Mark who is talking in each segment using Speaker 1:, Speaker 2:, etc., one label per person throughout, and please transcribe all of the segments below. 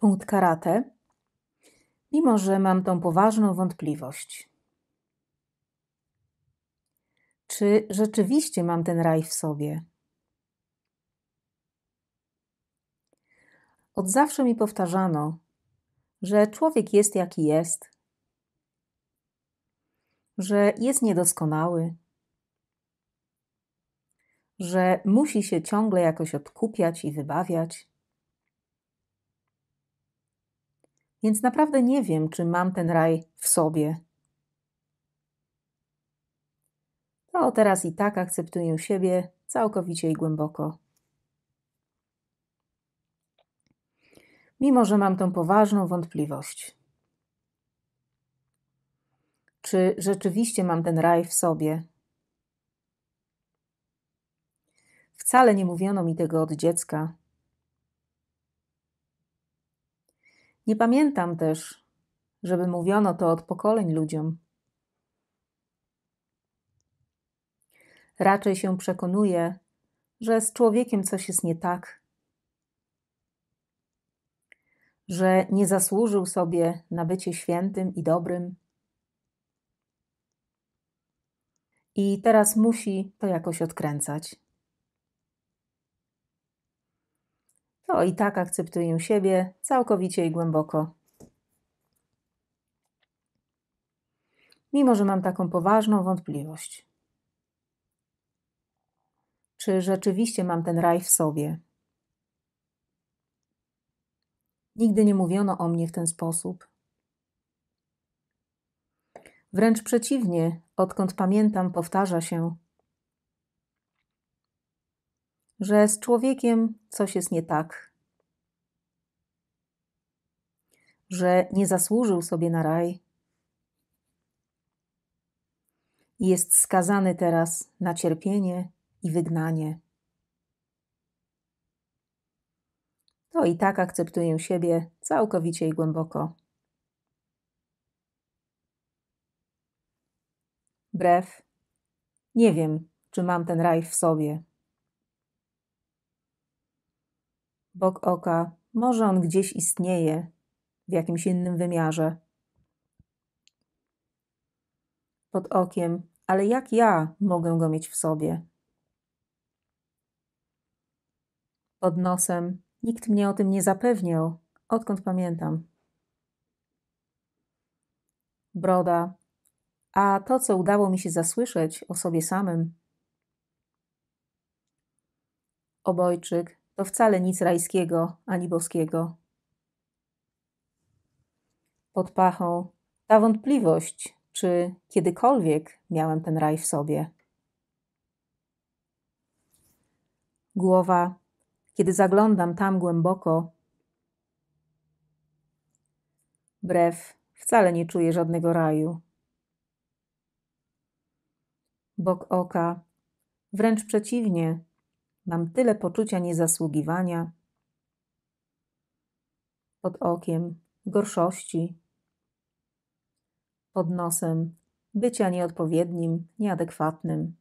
Speaker 1: Punkt karate. Mimo, że mam tą poważną wątpliwość. Czy rzeczywiście mam ten raj w sobie? Od zawsze mi powtarzano, że człowiek jest jaki jest, że jest niedoskonały, że musi się ciągle jakoś odkupiać i wybawiać. więc naprawdę nie wiem, czy mam ten raj w sobie. No teraz i tak akceptuję siebie całkowicie i głęboko. Mimo, że mam tą poważną wątpliwość, czy rzeczywiście mam ten raj w sobie. Wcale nie mówiono mi tego od dziecka, Nie pamiętam też, żeby mówiono to od pokoleń ludziom. Raczej się przekonuję, że z człowiekiem coś jest nie tak, że nie zasłużył sobie na bycie świętym i dobrym. I teraz musi to jakoś odkręcać. to no i tak akceptuję siebie całkowicie i głęboko. Mimo, że mam taką poważną wątpliwość. Czy rzeczywiście mam ten raj w sobie? Nigdy nie mówiono o mnie w ten sposób. Wręcz przeciwnie, odkąd pamiętam, powtarza się, że z człowiekiem coś jest nie tak, że nie zasłużył sobie na raj i jest skazany teraz na cierpienie i wygnanie. To no i tak akceptuję siebie całkowicie i głęboko. Brew, nie wiem, czy mam ten raj w sobie. bok oka. Może on gdzieś istnieje w jakimś innym wymiarze. Pod okiem, ale jak ja mogę go mieć w sobie? Pod nosem nikt mnie o tym nie zapewniał, odkąd pamiętam. Broda, a to, co udało mi się zasłyszeć o sobie samym. Obojczyk, to wcale nic rajskiego ani boskiego. Pod pachą ta wątpliwość, czy kiedykolwiek miałem ten raj w sobie. Głowa, kiedy zaglądam tam głęboko, brew wcale nie czuję żadnego raju. Bok oka, wręcz przeciwnie, Mam tyle poczucia niezasługiwania pod okiem, gorszości, pod nosem, bycia nieodpowiednim, nieadekwatnym.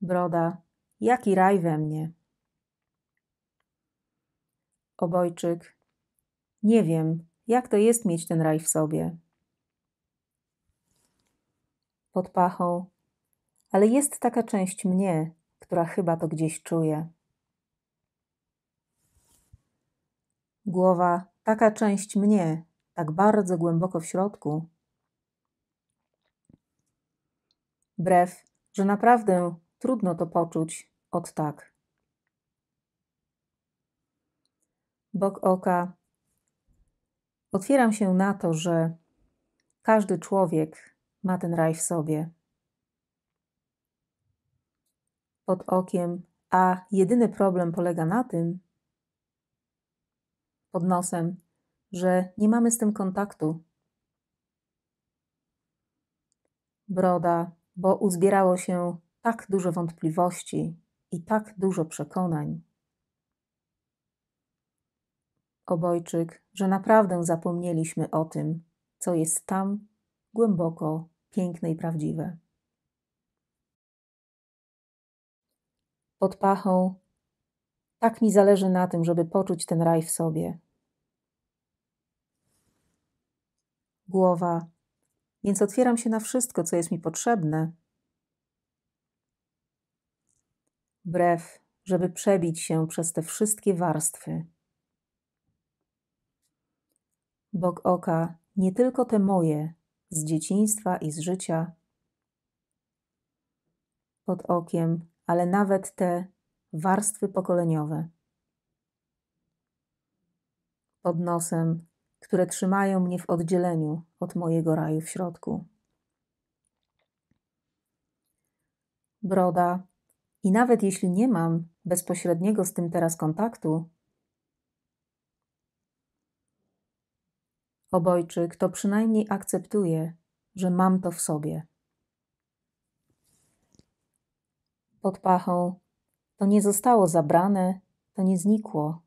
Speaker 1: Broda, jaki raj we mnie. Obojczyk, nie wiem, jak to jest mieć ten raj w sobie. Pod pachą, ale jest taka część mnie, która chyba to gdzieś czuje. Głowa, taka część mnie, tak bardzo głęboko w środku. Brew, że naprawdę trudno to poczuć od tak. Bok oka. Otwieram się na to, że każdy człowiek ma ten raj w sobie pod okiem, a jedyny problem polega na tym, pod nosem, że nie mamy z tym kontaktu. Broda, bo uzbierało się tak dużo wątpliwości i tak dużo przekonań. Obojczyk, że naprawdę zapomnieliśmy o tym, co jest tam głęboko piękne i prawdziwe. pod pachą. Tak mi zależy na tym, żeby poczuć ten raj w sobie. Głowa. Więc otwieram się na wszystko, co jest mi potrzebne. Brew, żeby przebić się przez te wszystkie warstwy. Bok oka, nie tylko te moje, z dzieciństwa i z życia. Pod okiem ale nawet te warstwy pokoleniowe pod nosem, które trzymają mnie w oddzieleniu od mojego raju w środku. Broda, i nawet jeśli nie mam bezpośredniego z tym teraz kontaktu, obojczyk to przynajmniej akceptuje, że mam to w sobie. pod pachą. To nie zostało zabrane, to nie znikło.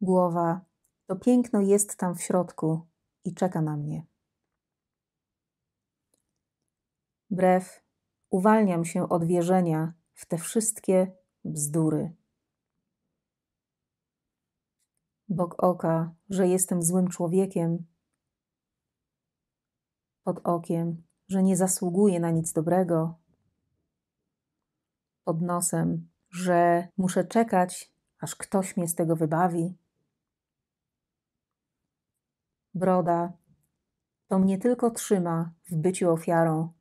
Speaker 1: Głowa, to piękno jest tam w środku i czeka na mnie. Brew, uwalniam się od wierzenia w te wszystkie bzdury. Bok oka, że jestem złym człowiekiem, pod okiem że nie zasługuje na nic dobrego pod nosem, że muszę czekać, aż ktoś mnie z tego wybawi. Broda to mnie tylko trzyma w byciu ofiarą.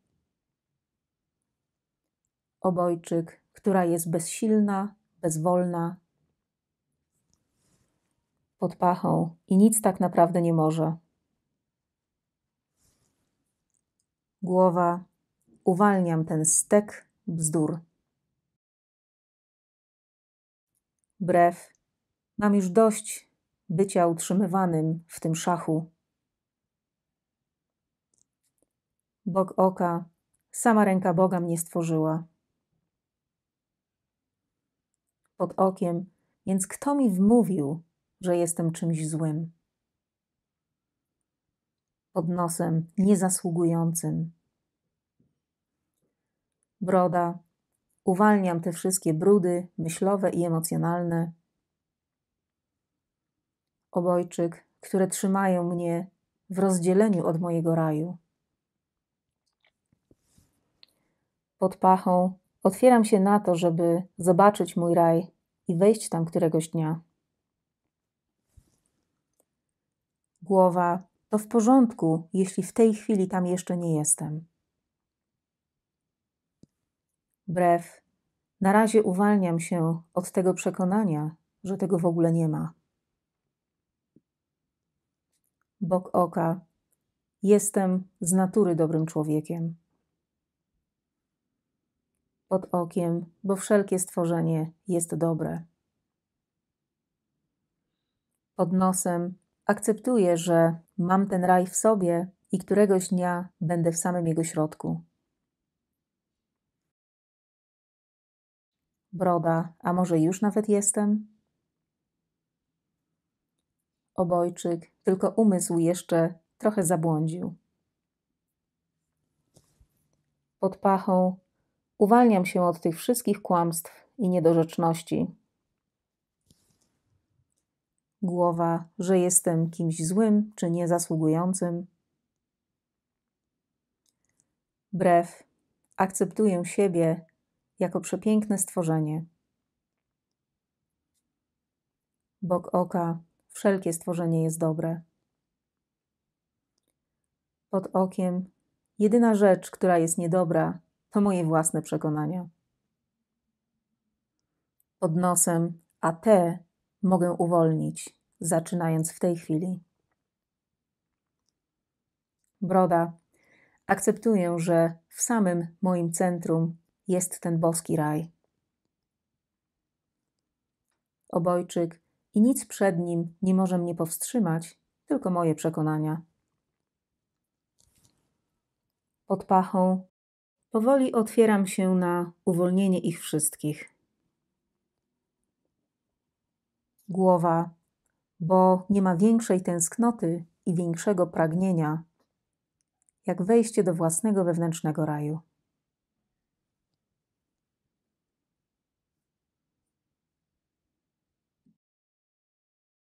Speaker 1: Obojczyk, która jest bezsilna, bezwolna, pod pachą i nic tak naprawdę nie może. głowa, uwalniam ten stek bzdur. Brew, mam już dość bycia utrzymywanym w tym szachu. Bok oka, sama ręka Boga mnie stworzyła. Pod okiem, więc kto mi wmówił, że jestem czymś złym? pod nosem niezasługującym. Broda, uwalniam te wszystkie brudy myślowe i emocjonalne. Obojczyk, które trzymają mnie w rozdzieleniu od mojego raju. Pod pachą otwieram się na to, żeby zobaczyć mój raj i wejść tam któregoś dnia. Głowa to w porządku, jeśli w tej chwili tam jeszcze nie jestem. Brew, na razie uwalniam się od tego przekonania, że tego w ogóle nie ma. Bok oka, jestem z natury dobrym człowiekiem. Pod okiem, bo wszelkie stworzenie jest dobre. Pod nosem, Akceptuję, że mam ten raj w sobie i któregoś dnia będę w samym jego środku. Broda, a może już nawet jestem? Obojczyk, tylko umysł jeszcze trochę zabłądził. Pod pachą uwalniam się od tych wszystkich kłamstw i niedorzeczności, głowa, że jestem kimś złym czy niezasługującym. Brew, akceptuję siebie jako przepiękne stworzenie. Bok oka, wszelkie stworzenie jest dobre. Pod okiem, jedyna rzecz, która jest niedobra, to moje własne przekonania. Pod nosem, a te mogę uwolnić, zaczynając w tej chwili. Broda, akceptuję, że w samym moim centrum jest ten boski raj. Obojczyk i nic przed nim nie może mnie powstrzymać, tylko moje przekonania. Pod pachą powoli otwieram się na uwolnienie ich wszystkich. głowa, bo nie ma większej tęsknoty i większego pragnienia, jak wejście do własnego wewnętrznego raju.